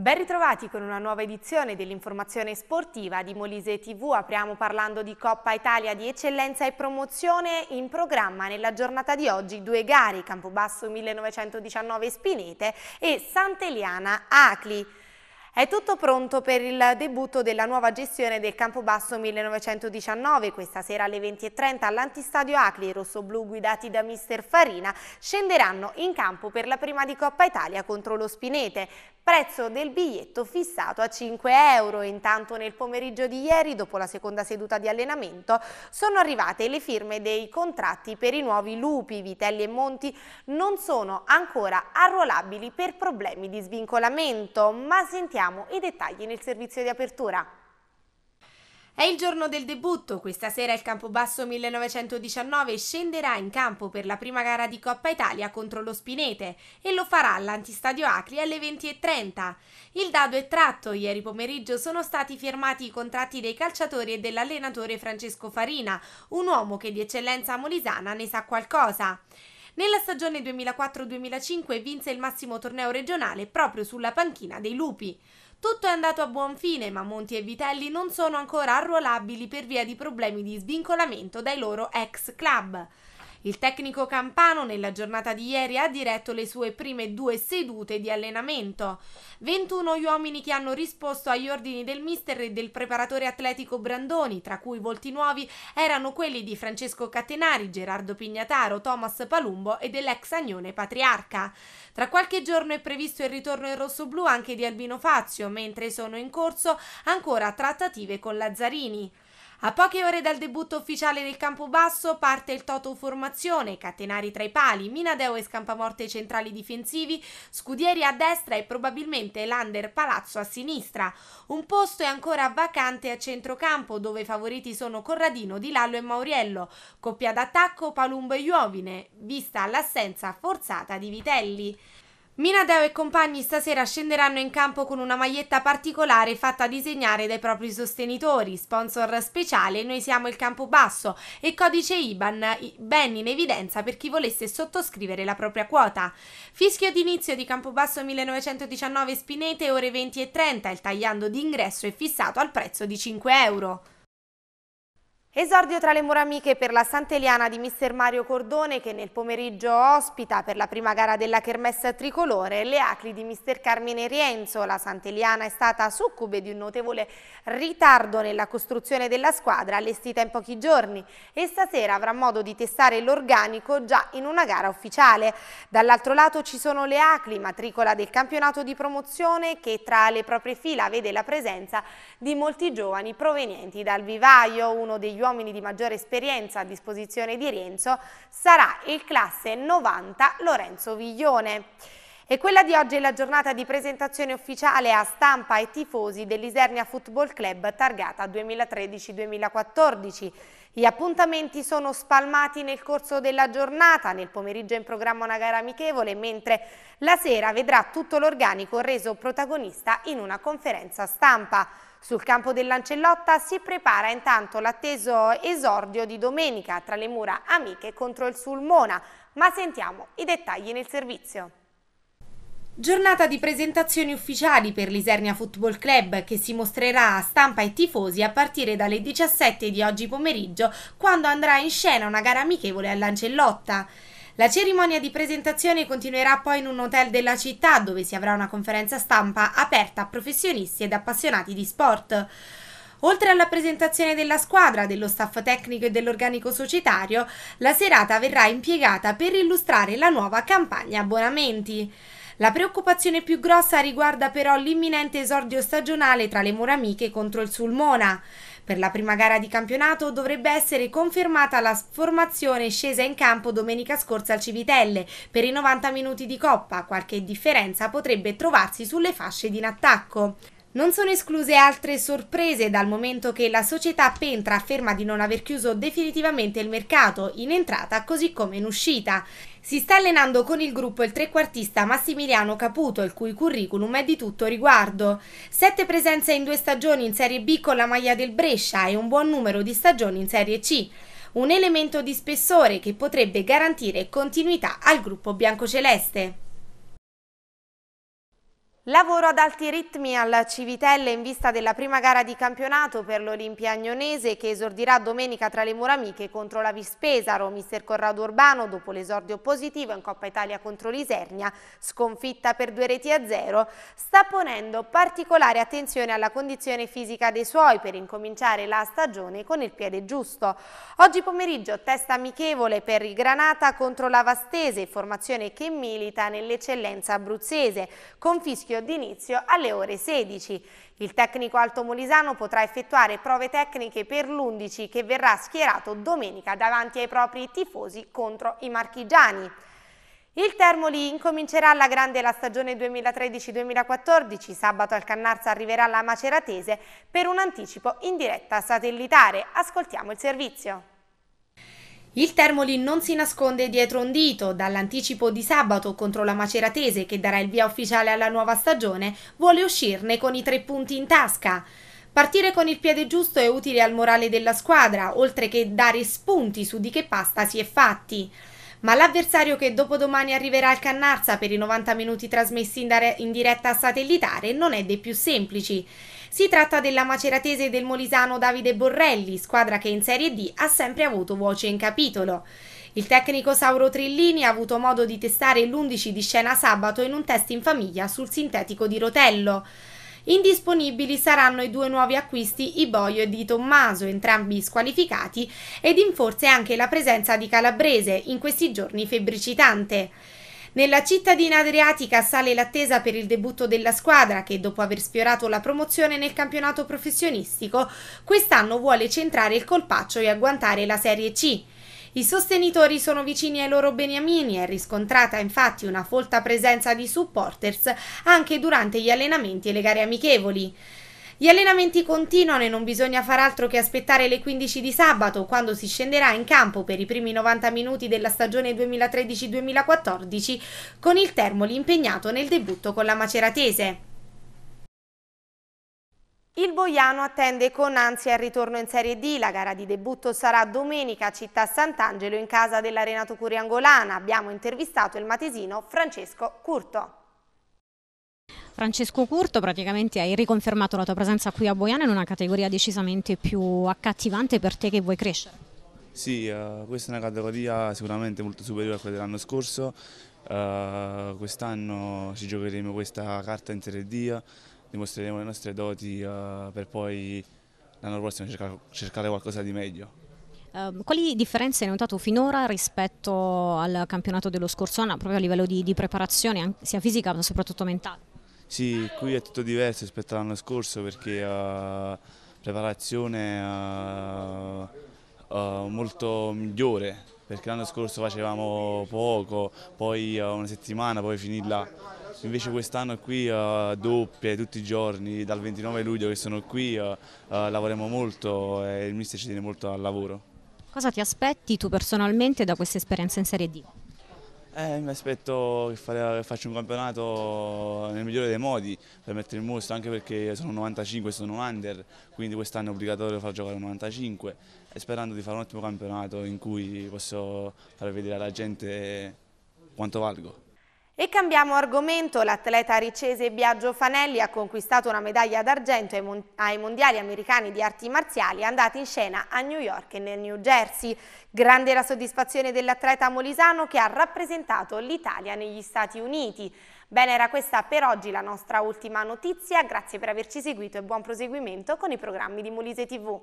Ben ritrovati con una nuova edizione dell'informazione sportiva di Molise TV. Apriamo parlando di Coppa Italia di eccellenza e promozione in programma nella giornata di oggi due gare, Campobasso 1919 Spinete e Sant'Eliana Acli. È tutto pronto per il debutto della nuova gestione del Campobasso 1919. Questa sera alle 20.30 all'antistadio Acli i rossoblù guidati da mister Farina scenderanno in campo per la prima di Coppa Italia contro lo Spinete prezzo del biglietto fissato a 5 euro. Intanto nel pomeriggio di ieri, dopo la seconda seduta di allenamento, sono arrivate le firme dei contratti per i nuovi lupi. Vitelli e Monti non sono ancora arruolabili per problemi di svincolamento, ma sentiamo i dettagli nel servizio di apertura. È il giorno del debutto, questa sera il Campobasso 1919 scenderà in campo per la prima gara di Coppa Italia contro lo Spinete e lo farà all'antistadio Acri alle 20.30. Il dado è tratto, ieri pomeriggio sono stati firmati i contratti dei calciatori e dell'allenatore Francesco Farina, un uomo che di eccellenza molisana ne sa qualcosa. Nella stagione 2004-2005 vinse il massimo torneo regionale proprio sulla panchina dei Lupi. Tutto è andato a buon fine, ma Monti e Vitelli non sono ancora arruolabili per via di problemi di svincolamento dai loro ex club. Il tecnico campano nella giornata di ieri ha diretto le sue prime due sedute di allenamento. 21 gli uomini che hanno risposto agli ordini del mister e del preparatore atletico Brandoni, tra cui volti nuovi erano quelli di Francesco Catenari, Gerardo Pignataro, Thomas Palumbo e dell'ex Agnone Patriarca. Tra qualche giorno è previsto il ritorno in rossoblù anche di Albino Fazio, mentre sono in corso ancora trattative con Lazzarini. A poche ore dal debutto ufficiale del Campobasso parte il Toto formazione, Catenari tra i pali, Minadeo e Scampamorte centrali difensivi, Scudieri a destra e probabilmente Lander Palazzo a sinistra. Un posto è ancora vacante a centrocampo dove i favoriti sono Corradino, Di Lallo e Mauriello, coppia d'attacco Palumbo e Iovine, vista l'assenza forzata di Vitelli. Minadeo e compagni stasera scenderanno in campo con una maglietta particolare fatta disegnare dai propri sostenitori, sponsor speciale Noi siamo il Campobasso e codice IBAN ben in evidenza per chi volesse sottoscrivere la propria quota. Fischio d'inizio di Campobasso 1919 Spinete ore 20 e 30, il tagliando d'ingresso è fissato al prezzo di 5 euro. Esordio tra le muramiche per la Sant'Eliana di mister Mario Cordone che nel pomeriggio ospita per la prima gara della Kermessa Tricolore le acli di mister Carmine Rienzo. La Sant'Eliana è stata succube di un notevole ritardo nella costruzione della squadra allestita in pochi giorni e stasera avrà modo di testare l'organico già in una gara ufficiale. Dall'altro lato ci sono le acli, matricola del campionato di promozione che tra le proprie fila vede la presenza di molti giovani provenienti dal vivaio, uno degli gli uomini di maggiore esperienza a disposizione di Renzo sarà il classe 90 Lorenzo Viglione. E quella di oggi è la giornata di presentazione ufficiale a stampa e tifosi dell'Isernia Football Club targata 2013-2014. Gli appuntamenti sono spalmati nel corso della giornata, nel pomeriggio in programma una gara amichevole, mentre la sera vedrà tutto l'organico reso protagonista in una conferenza stampa. Sul campo dell'Ancellotta si prepara intanto l'atteso esordio di domenica tra le mura amiche contro il Sulmona, ma sentiamo i dettagli nel servizio. Giornata di presentazioni ufficiali per l'Isernia Football Club che si mostrerà a stampa e tifosi a partire dalle 17 di oggi pomeriggio quando andrà in scena una gara amichevole all'Ancellotta. La cerimonia di presentazione continuerà poi in un hotel della città dove si avrà una conferenza stampa aperta a professionisti ed appassionati di sport. Oltre alla presentazione della squadra, dello staff tecnico e dell'organico societario, la serata verrà impiegata per illustrare la nuova campagna abbonamenti. La preoccupazione più grossa riguarda però l'imminente esordio stagionale tra le Muramiche contro il Sulmona. Per la prima gara di campionato dovrebbe essere confermata la formazione scesa in campo domenica scorsa al Civitelle per i 90 minuti di Coppa, qualche differenza potrebbe trovarsi sulle fasce di in attacco. Non sono escluse altre sorprese dal momento che la società Pentra afferma di non aver chiuso definitivamente il mercato, in entrata così come in uscita. Si sta allenando con il gruppo il trequartista Massimiliano Caputo, il cui curriculum è di tutto riguardo. Sette presenze in due stagioni in Serie B con la maglia del Brescia e un buon numero di stagioni in Serie C. Un elemento di spessore che potrebbe garantire continuità al gruppo biancoceleste. Lavoro ad alti ritmi al Civitelle in vista della prima gara di campionato per l'Olimpia Agnonese che esordirà domenica tra le Muramiche contro la Vispesaro. Mister Corrado Urbano, dopo l'esordio positivo in Coppa Italia contro l'Isernia, sconfitta per due reti a zero, sta ponendo particolare attenzione alla condizione fisica dei suoi per incominciare la stagione con il piede giusto. Oggi pomeriggio testa amichevole per il Granata contro la Vastese, formazione che milita nell'eccellenza abruzzese, con fischio d'inizio alle ore 16. Il tecnico altomolisano potrà effettuare prove tecniche per l'11 che verrà schierato domenica davanti ai propri tifosi contro i marchigiani. Il Termoli incomincerà alla grande la stagione 2013-2014, sabato al Cannarza arriverà la Maceratese per un anticipo in diretta satellitare. Ascoltiamo il servizio. Il Termoli non si nasconde dietro un dito, dall'anticipo di sabato contro la Maceratese che darà il via ufficiale alla nuova stagione, vuole uscirne con i tre punti in tasca. Partire con il piede giusto è utile al morale della squadra, oltre che dare spunti su di che pasta si è fatti. Ma l'avversario che dopodomani arriverà al Cannarsa per i 90 minuti trasmessi in, dare- in diretta satellitare non è dei più semplici. Si tratta della maceratese e del molisano Davide Borrelli, squadra che in Serie D ha sempre avuto voce in capitolo. Il tecnico Sauro Trillini ha avuto modo di testare l'11 di scena sabato in un test in famiglia sul sintetico di Rotello. Indisponibili saranno i due nuovi acquisti Iboio e Di Tommaso, entrambi squalificati, ed in forze anche la presenza di Calabrese, in questi giorni febbricitante. Nella cittadina adriatica sale l'attesa per il debutto della squadra che, dopo aver sfiorato la promozione nel campionato professionistico, quest'anno vuole centrare il colpaccio e agguantare la Serie C. I sostenitori sono vicini ai loro beniamini, è riscontrata infatti una folta presenza di supporters anche durante gli allenamenti e le gare amichevoli. Gli allenamenti continuano e non bisogna far altro che aspettare le 15 di sabato, quando si scenderà in campo per i primi 90 minuti della stagione 2013-2014 con il Termoli impegnato nel debutto con la Maceratese. Il Boiano attende con ansia il ritorno in Serie D, la gara di debutto sarà domenica a Città Sant'Angelo in casa dell'Arenato Curiangolana. Abbiamo intervistato il matesino Francesco Curto. Francesco Curto, praticamente hai riconfermato la tua presenza qui a Boiano in una categoria decisamente più accattivante per te che vuoi crescere. Sì, uh, questa è una categoria sicuramente molto superiore a quella dell'anno scorso, uh, quest'anno ci giocheremo questa carta in Serie D dimostreremo le nostre doti uh, per poi l'anno prossimo cercare, cercare qualcosa di meglio. Uh, quali differenze hai notato finora rispetto al campionato dello scorso anno, proprio a livello di, di preparazione, sia fisica ma soprattutto mentale? Sì, qui è tutto diverso rispetto all'anno scorso perché uh, preparazione uh, uh, molto migliore, perché l'anno scorso facevamo poco, poi una settimana, poi finirla invece quest'anno qui uh, doppie tutti i giorni, dal 29 luglio che sono qui uh, uh, lavoriamo molto e il mister ci tiene molto al lavoro. Cosa ti aspetti tu personalmente da questa esperienza in Serie D? Eh, mi aspetto che, fare, che, faccia un campionato nel migliore dei modi per mettere il mostro, anche perché sono 95, e sono under, quindi quest'anno è obbligatorio far giocare 95 e sperando di fare un ottimo campionato in cui posso far vedere alla gente quanto valgo. E cambiamo argomento, l'atleta ricese Biagio Fanelli ha conquistato una medaglia d'argento ai, ai, mondiali americani di arti marziali andati in scena a New York e nel New Jersey. Grande la soddisfazione dell'atleta molisano che ha rappresentato l'Italia negli Stati Uniti. Bene, era questa per oggi la nostra ultima notizia, grazie per averci seguito e buon proseguimento con i programmi di Molise TV.